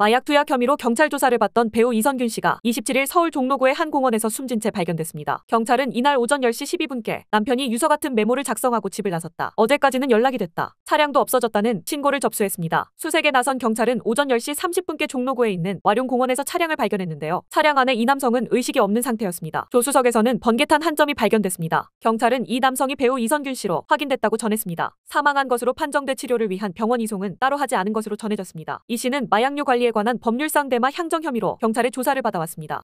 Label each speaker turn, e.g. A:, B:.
A: 마약 투약 혐의로 경찰 조사를 받던 배우 이선균 씨가 27일 서울 종로구의 한 공원에서 숨진 채 발견됐습니다. 경찰은 이날 오전 10시 12분께 남편이 유서 같은 메모를 작성하고 집을 나섰다. 어제까지는 연락이 됐다. 차량도 없어졌다는 신고를 접수했습니다. 수색에 나선 경찰은 오전 10시 30분께 종로구에 있는 와룡공원에서 차량을 발견했는데요. 차량 안에 이 남성은 의식이 없는 상태였습니다. 조수석에서는 번개탄 한 점이 발견됐습니다. 경찰은 이 남성이 배우 이선균 씨로 확인됐다고 전했습니다. 사망한 것으로 판정돼 치료를 위한 병원 이송은 따로 하지 않은 것으로 전해졌습니다. 이 씨는 마약류 관리에 관한 법률상 대마 향정 혐의로 경찰에 조사를 받아왔습니다.